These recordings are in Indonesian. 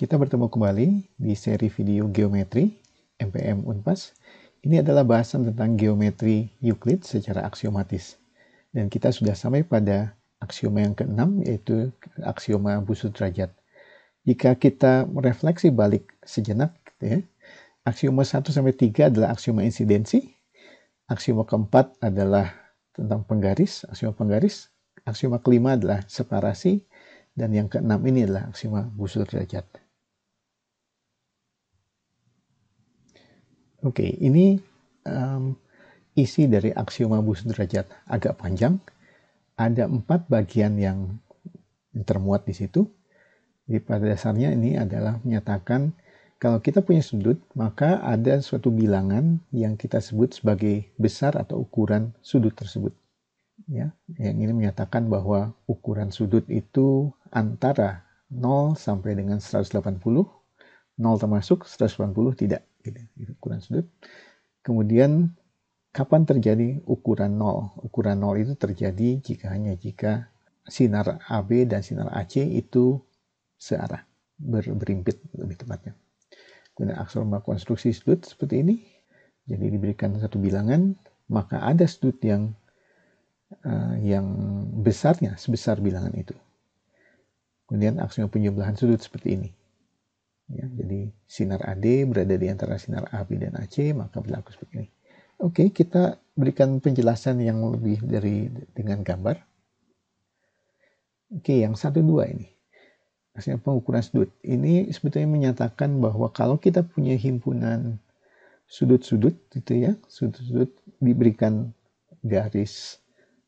Kita bertemu kembali di seri video geometri MPM Unpas. Ini adalah bahasan tentang geometri Euclid secara aksiomatis. Dan kita sudah sampai pada aksioma yang keenam yaitu aksioma busur derajat. Jika kita merefleksi balik sejenak, gitu ya, aksioma 1 sampai 3 adalah aksioma insidensi, aksioma keempat adalah tentang penggaris, aksioma penggaris, aksioma kelima adalah separasi, dan yang keenam ini adalah aksioma busur derajat. Oke, okay, ini um, isi dari aksioma bus derajat agak panjang. Ada empat bagian yang termuat di situ. Jadi pada dasarnya ini adalah menyatakan kalau kita punya sudut, maka ada suatu bilangan yang kita sebut sebagai besar atau ukuran sudut tersebut. Ya, yang ini menyatakan bahwa ukuran sudut itu antara 0 sampai dengan 180, 0 termasuk 180 tidak. Gitu, gitu, ukuran sudut. Kemudian kapan terjadi ukuran nol? Ukuran nol itu terjadi jika hanya jika sinar AB dan sinar AC itu searah, ber, berimpit lebih tepatnya. Kemudian aksioma konstruksi sudut seperti ini. Jadi diberikan satu bilangan, maka ada sudut yang uh, yang besarnya sebesar bilangan itu. Kemudian aksioma penjumlahan sudut seperti ini. Ya, jadi sinar AD berada di antara sinar AB dan AC, maka berlaku seperti ini. Oke, kita berikan penjelasan yang lebih dari dengan gambar. Oke, yang satu dua ini. Maksudnya pengukuran sudut. Ini sebetulnya menyatakan bahwa kalau kita punya himpunan sudut-sudut gitu ya, sudut-sudut diberikan garis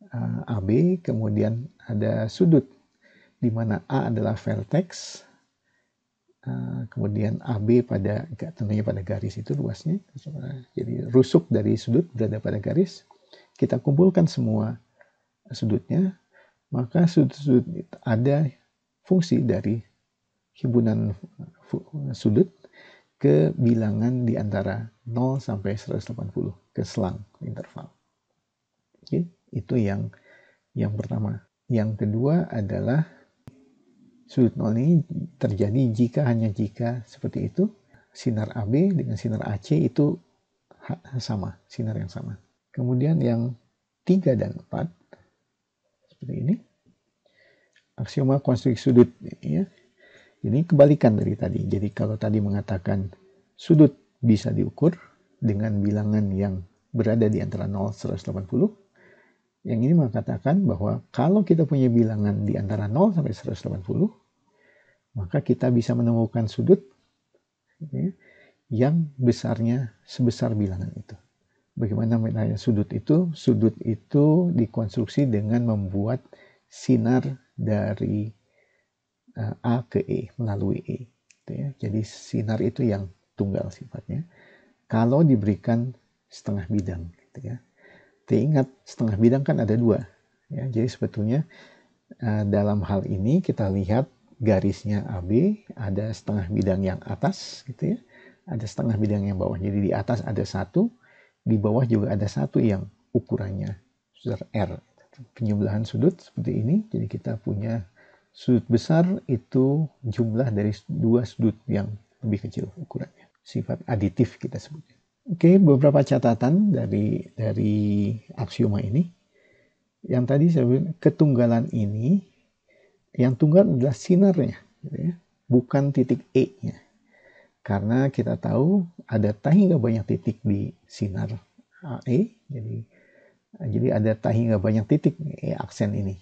eh, AB, kemudian ada sudut di mana A adalah vertex, Eh, kemudian AB pada tentunya pada garis itu luasnya jadi rusuk dari sudut berada pada garis kita kumpulkan semua sudutnya maka sudut-sudut ada fungsi dari himpunan sudut ke bilangan di antara 0 sampai 180 ke selang interval. Oke, itu yang yang pertama. Yang kedua adalah Sudut nol ini terjadi jika hanya jika seperti itu sinar AB dengan sinar AC itu sama, sinar yang sama. Kemudian yang 3 dan 4 seperti ini. Aksioma konstruksi sudut ya. Ini kebalikan dari tadi. Jadi kalau tadi mengatakan sudut bisa diukur dengan bilangan yang berada di antara 0 180, yang ini mengatakan bahwa kalau kita punya bilangan di antara 0 sampai 180, maka kita bisa menemukan sudut ya, yang besarnya sebesar bilangan itu. Bagaimana menanya sudut itu? Sudut itu dikonstruksi dengan membuat sinar dari eh, A ke E melalui E. Gitu ya. Jadi sinar itu yang tunggal sifatnya. Kalau diberikan setengah bidang, gitu ya. Diingat setengah bidang kan ada dua. Ya, jadi sebetulnya eh, dalam hal ini kita lihat garisnya AB ada setengah bidang yang atas gitu ya. Ada setengah bidang yang bawah. Jadi di atas ada satu, di bawah juga ada satu yang ukurannya besar R. Penjumlahan sudut seperti ini. Jadi kita punya sudut besar itu jumlah dari dua sudut yang lebih kecil ukurannya. Sifat aditif kita sebutnya. Oke, beberapa catatan dari dari aksioma ini. Yang tadi saya bilang ketunggalan ini yang tunggal adalah sinarnya, gitu ya. bukan titik E-nya. Karena kita tahu ada tak hingga banyak titik di sinar AE, jadi jadi ada tak hingga banyak titik E aksen ini.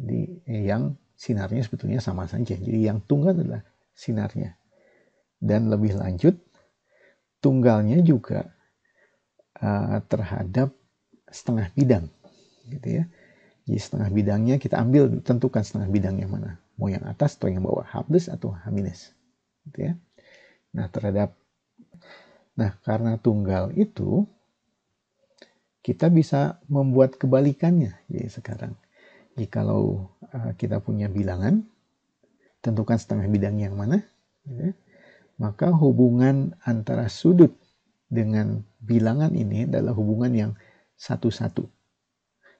Jadi e yang sinarnya sebetulnya sama saja. Jadi yang tunggal adalah sinarnya. Dan lebih lanjut tunggalnya juga uh, terhadap setengah bidang gitu ya jadi setengah bidangnya kita ambil tentukan setengah bidang yang mana mau yang atas atau yang bawah habis atau H minus gitu ya nah terhadap nah karena tunggal itu kita bisa membuat kebalikannya jadi sekarang jikalau uh, eh, kita punya bilangan tentukan setengah bidang yang mana gitu ya maka hubungan antara sudut dengan bilangan ini adalah hubungan yang satu-satu.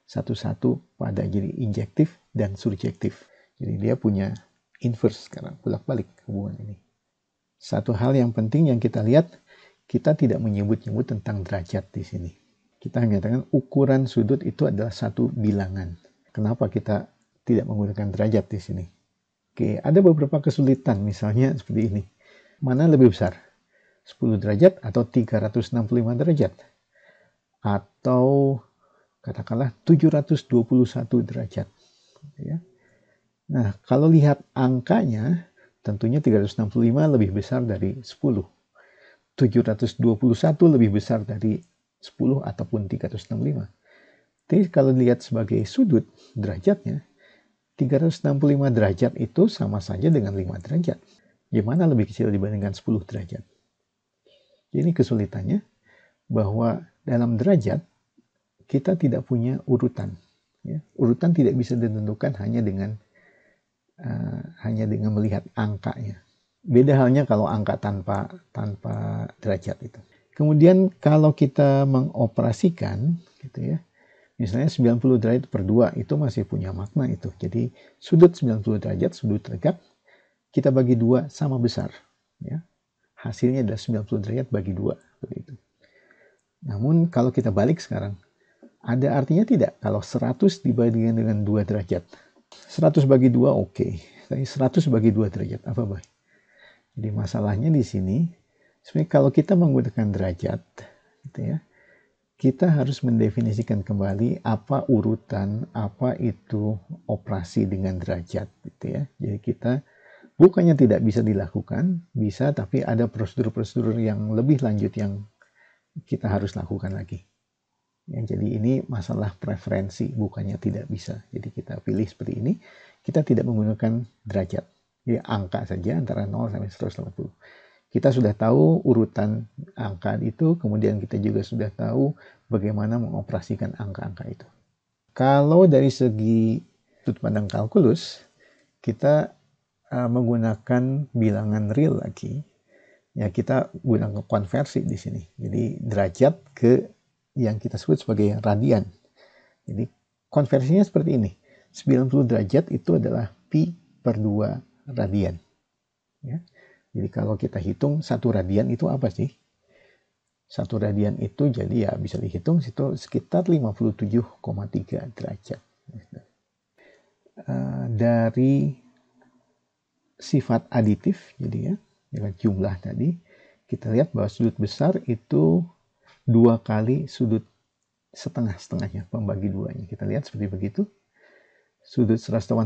Satu-satu pada jadi injektif dan surjektif. Jadi dia punya inverse sekarang, bolak-balik hubungan ini. Satu hal yang penting yang kita lihat, kita tidak menyebut-nyebut tentang derajat di sini. Kita hanya katakan ukuran sudut itu adalah satu bilangan. Kenapa kita tidak menggunakan derajat di sini? Oke, ada beberapa kesulitan misalnya seperti ini Mana lebih besar? 10 derajat atau 365 derajat? Atau katakanlah 721 derajat. Ya. Nah, kalau lihat angkanya, tentunya 365 lebih besar dari 10. 721 lebih besar dari 10 ataupun 365. Jadi kalau dilihat sebagai sudut derajatnya, 365 derajat itu sama saja dengan 5 derajat. Gimana lebih kecil dibandingkan 10 derajat? Ini kesulitannya bahwa dalam derajat kita tidak punya urutan. Ya, urutan tidak bisa ditentukan hanya dengan uh, hanya dengan melihat angkanya. Beda halnya kalau angka tanpa tanpa derajat itu. Kemudian kalau kita mengoperasikan gitu ya. Misalnya 90 derajat per 2 itu masih punya makna itu. Jadi sudut 90 derajat, sudut tegak kita bagi dua sama besar. Ya. Hasilnya adalah 90 derajat bagi dua. Begitu. Namun kalau kita balik sekarang, ada artinya tidak kalau 100 dibandingkan dengan dua derajat. 100 bagi dua oke, okay. tapi 100 bagi dua derajat apa baik? Jadi masalahnya di sini, sebenarnya kalau kita menggunakan derajat, gitu ya, kita harus mendefinisikan kembali apa urutan, apa itu operasi dengan derajat, gitu ya. Jadi kita Bukannya tidak bisa dilakukan, bisa, tapi ada prosedur-prosedur yang lebih lanjut yang kita harus lakukan lagi. Ya, jadi ini masalah preferensi, bukannya tidak bisa. Jadi kita pilih seperti ini, kita tidak menggunakan derajat. Jadi angka saja antara 0 sampai 180. Kita sudah tahu urutan angka itu, kemudian kita juga sudah tahu bagaimana mengoperasikan angka-angka itu. Kalau dari segi sudut pandang kalkulus, kita uh, menggunakan bilangan real lagi, ya kita gunakan konversi di sini. Jadi derajat ke yang kita sebut sebagai radian. Jadi konversinya seperti ini. 90 derajat itu adalah pi per 2 radian. Ya. Jadi kalau kita hitung satu radian itu apa sih? Satu radian itu jadi ya bisa dihitung nah, itu sekitar 57,3 derajat. Uh, dari sifat aditif, jadi ya, dengan jumlah tadi, kita lihat bahwa sudut besar itu dua kali sudut setengah-setengahnya, pembagi duanya. Kita lihat seperti begitu. Sudut 180,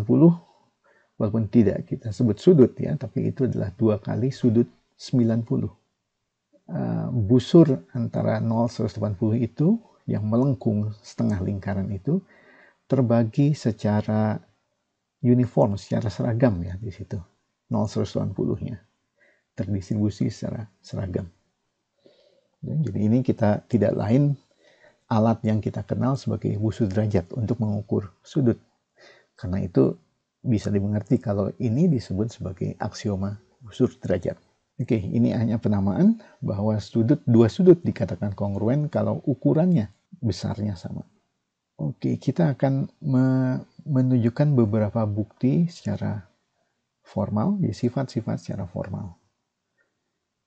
walaupun tidak kita sebut sudut ya, tapi itu adalah dua kali sudut 90. Uh, eh, busur antara 0 180 itu yang melengkung setengah lingkaran itu terbagi secara uniform, secara seragam ya di situ. 0 nya terdistribusi secara seragam. Dan jadi ini kita tidak lain alat yang kita kenal sebagai busur derajat untuk mengukur sudut. Karena itu bisa dimengerti kalau ini disebut sebagai aksioma busur derajat. Oke, ini hanya penamaan bahwa sudut dua sudut dikatakan kongruen kalau ukurannya besarnya sama. Oke, kita akan menunjukkan beberapa bukti secara formal, ya sifat-sifat secara formal.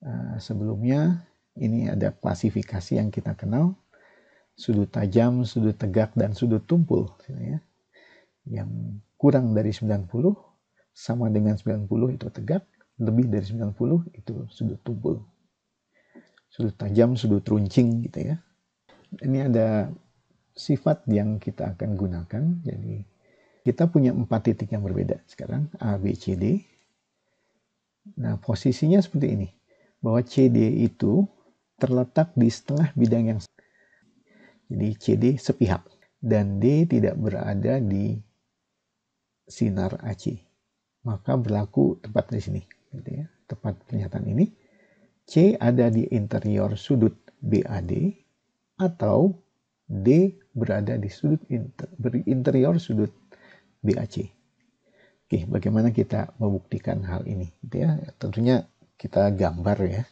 Eh, sebelumnya ini ada klasifikasi yang kita kenal, sudut tajam, sudut tegak, dan sudut tumpul. Ya. Yang kurang dari 90 sama dengan 90 itu tegak, lebih dari 90 itu sudut tumpul. Sudut tajam, sudut runcing gitu ya. Ini ada sifat yang kita akan gunakan, jadi kita punya empat titik yang berbeda sekarang, A, B, C, D. Nah, posisinya seperti ini, bahwa CD itu terletak di setengah bidang yang jadi CD sepihak dan D tidak berada di sinar AC. Maka berlaku tepat di sini, gitu ya. Tepat pernyataan ini. C ada di interior sudut BAD atau D berada di sudut inter, interior sudut BAC. Oke, bagaimana kita membuktikan hal ini? Gitu ya, tentunya kita gambar ya.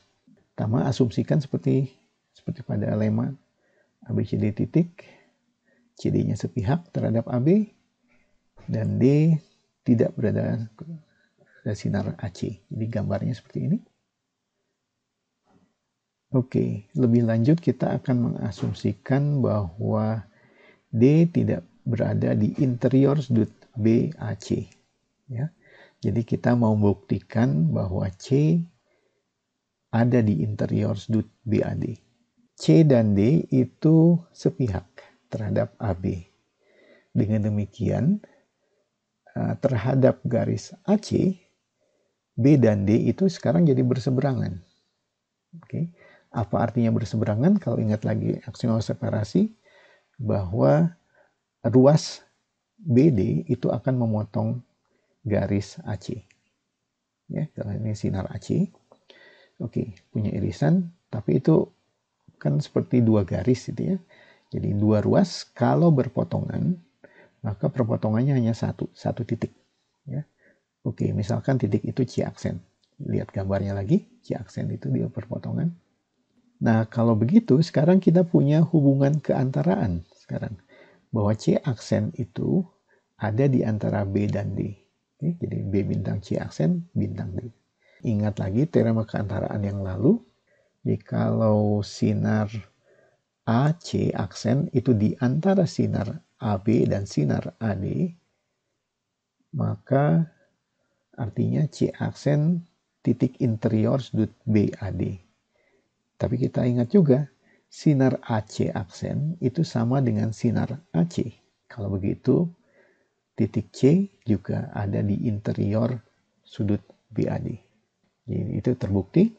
Pertama asumsikan seperti seperti pada lema ABCD titik CD-nya sepihak terhadap AB dan D tidak berada pada sinar AC. Jadi gambarnya seperti ini. Oke, lebih lanjut kita akan mengasumsikan bahwa D tidak berada di interior sudut BAC. Ya. Jadi kita mau membuktikan bahwa C ada di interior sudut BAD. C dan D itu sepihak terhadap AB. Dengan demikian, eh, terhadap garis AC, B dan D itu sekarang jadi berseberangan. Oke. Apa artinya berseberangan? Kalau ingat lagi aksioma separasi, bahwa ruas BD itu akan memotong garis AC. Ya, kalau ini sinar AC. Oke, punya irisan, tapi itu kan seperti dua garis gitu ya. Jadi dua ruas kalau berpotongan, maka perpotongannya hanya satu, satu titik. Ya. Oke, misalkan titik itu C aksen. Lihat gambarnya lagi, C aksen itu dia perpotongan. Nah, kalau begitu sekarang kita punya hubungan keantaraan sekarang bahwa C aksen itu ada di antara B dan D. jadi B bintang C aksen bintang D. Ingat lagi teorema keantaraan yang lalu. Jadi kalau sinar AC aksen itu di antara sinar AB dan sinar AD, maka artinya C aksen titik interior sudut BAD. Tapi kita ingat juga sinar AC aksen itu sama dengan sinar AC. Kalau begitu, titik C juga ada di interior sudut BAD. Jadi itu terbukti.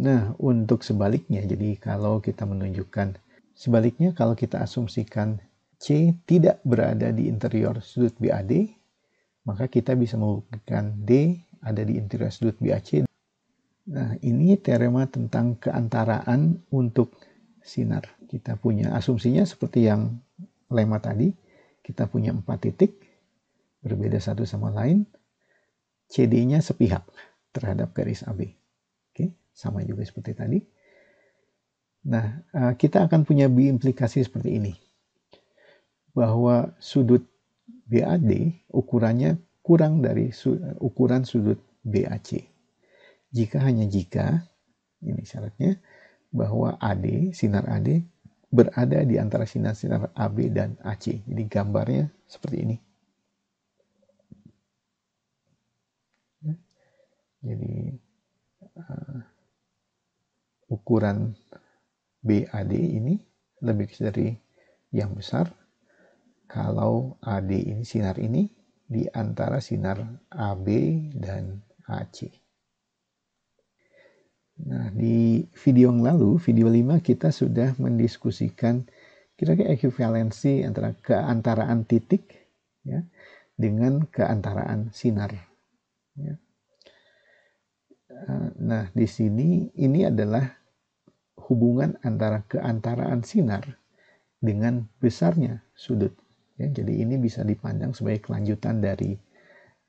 Nah, untuk sebaliknya, jadi kalau kita menunjukkan sebaliknya, kalau kita asumsikan C tidak berada di interior sudut BAD, maka kita bisa membuktikan D ada di interior sudut BAC. Nah, ini teorema tentang keantaraan untuk sinar. Kita punya asumsinya seperti yang lema tadi, kita punya empat titik berbeda satu sama lain, CD-nya sepihak terhadap garis AB. Oke, sama juga seperti tadi. Nah, eh, kita akan punya implikasi seperti ini. Bahwa sudut BAD ukurannya kurang dari su eh, ukuran sudut BAC. Jika hanya jika, ini syaratnya, bahwa AD, sinar AD berada di antara sinar-sinar AB dan AC. Jadi gambarnya seperti ini. Jadi uh, ukuran BAD ini lebih dari yang besar kalau AD ini sinar ini di antara sinar AB dan AC. Nah, di video yang lalu, video 5 kita sudah mendiskusikan kira-kira ekuivalensi antara keantaraan titik ya dengan keantaraan sinar. Ya. Eh, nah, di sini ini adalah hubungan antara keantaraan sinar dengan besarnya sudut. Ya, jadi ini bisa dipandang sebagai kelanjutan dari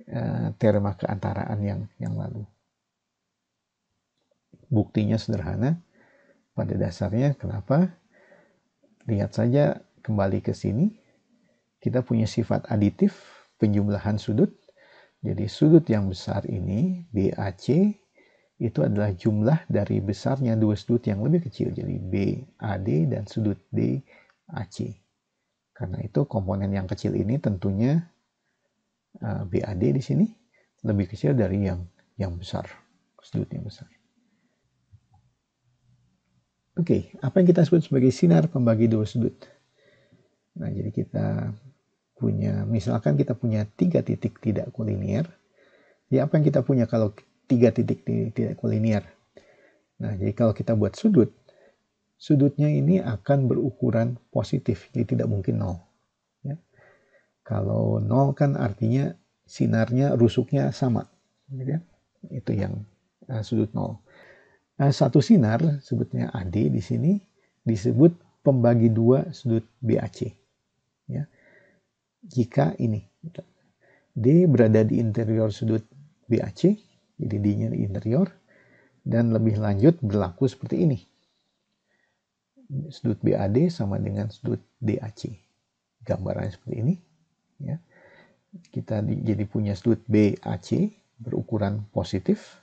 uh, eh, terma keantaraan yang yang lalu. Buktinya sederhana. Pada dasarnya kenapa? Lihat saja kembali ke sini. Kita punya sifat aditif, penjumlahan sudut. Jadi sudut yang besar ini, BAC, itu adalah jumlah dari besarnya dua sudut yang lebih kecil. Jadi BAD dan sudut DAC. Karena itu komponen yang kecil ini tentunya eh, BAD di sini lebih kecil dari yang yang besar, sudut yang besar. Oke, okay, apa yang kita sebut sebagai sinar pembagi dua sudut? Nah, jadi kita punya, misalkan kita punya tiga titik tidak kolinier. Ya, apa yang kita punya kalau tiga titik tidak kolinier? Nah, jadi kalau kita buat sudut, sudutnya ini akan berukuran positif, jadi tidak mungkin nol. Ya. Kalau nol kan artinya sinarnya rusuknya sama, gitu ya. Itu yang uh, sudut nol. Eh, satu sinar, sebutnya AD di sini, disebut pembagi dua sudut BAC. Ya. Jika ini, D berada di interior sudut BAC, jadi D-nya di interior, dan lebih lanjut berlaku seperti ini. Sudut BAD sama dengan sudut DAC. Gambarannya seperti ini. Ya. Kita jadi punya sudut BAC berukuran positif.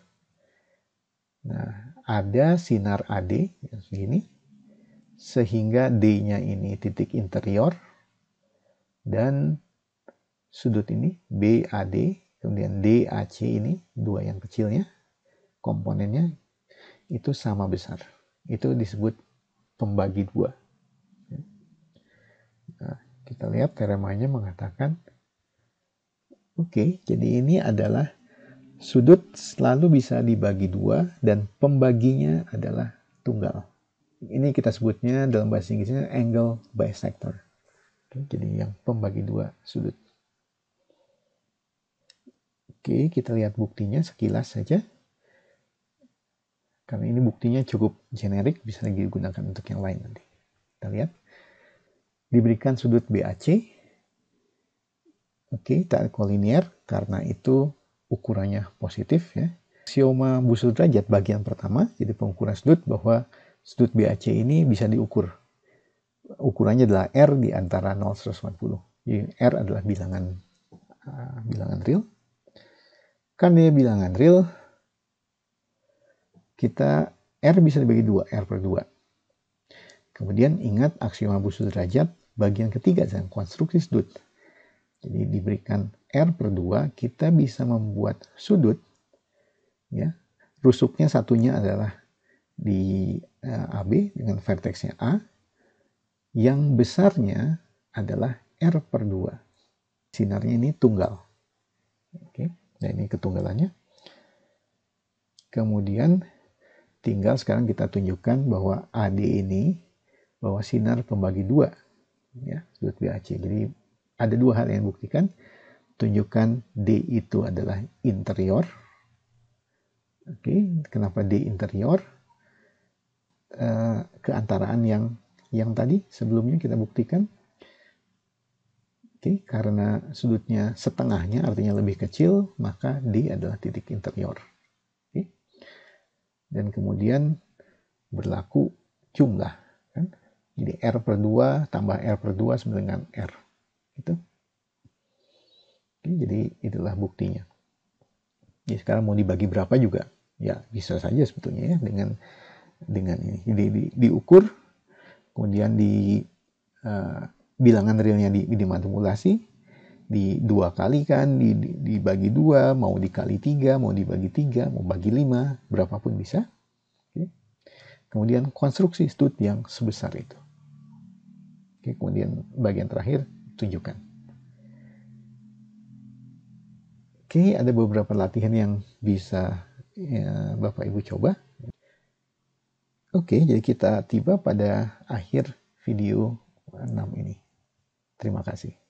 Nah, ada sinar AD yang segini sehingga D-nya ini titik interior dan sudut ini BAD kemudian DAC ini dua yang kecilnya komponennya itu sama besar itu disebut pembagi dua nah, kita lihat teremanya mengatakan oke okay, jadi ini adalah Sudut selalu bisa dibagi dua dan pembaginya adalah tunggal. Ini kita sebutnya dalam bahasa Inggrisnya angle bisector. Jadi yang pembagi dua sudut. Oke, kita lihat buktinya sekilas saja. Karena ini buktinya cukup generik, bisa digunakan untuk yang lain nanti. Kita lihat. Diberikan sudut BAC. Oke, tak kolinier, karena itu ukurannya positif ya. Sioma busur derajat bagian pertama, jadi pengukuran sudut bahwa sudut BAC ini bisa diukur. Ukurannya adalah R di antara 0 140. Jadi R adalah bilangan uh, bilangan real. Kan dia bilangan real, kita R bisa dibagi dua, R per 2. Kemudian ingat aksioma busur derajat bagian ketiga dan konstruksi sudut. Jadi diberikan R per 2 kita bisa membuat sudut ya rusuknya satunya adalah di uh, eh, AB dengan vertexnya A yang besarnya adalah R per 2 sinarnya ini tunggal oke nah ini ketunggalannya kemudian tinggal sekarang kita tunjukkan bahwa AD ini bahwa sinar pembagi dua ya sudut BAC jadi ada dua hal yang buktikan tunjukkan D itu adalah interior. Oke, okay, kenapa D interior? Uh, keantaraan yang yang tadi sebelumnya kita buktikan. Oke, okay, karena sudutnya setengahnya artinya lebih kecil, maka D adalah titik interior. Oke. Okay. Dan kemudian berlaku jumlah. Kan? Jadi R per 2 tambah R per 2 sama dengan R. Itu. Iya, jadi itulah buktinya. Ya sekarang mau dibagi berapa juga ya bisa saja sebetulnya ya dengan dengan ini di, di, diukur kemudian di uh, bilangan realnya di, dimanipulasi di dua kali kan di, di, dibagi dua mau dikali tiga mau dibagi tiga mau bagi lima berapapun bisa Okay. kemudian konstruksi stud yang sebesar itu Okay, kemudian bagian terakhir tunjukkan Oke, ada beberapa latihan yang bisa ya, Bapak Ibu coba. Oke, jadi kita tiba pada akhir video 6 ini. Terima kasih.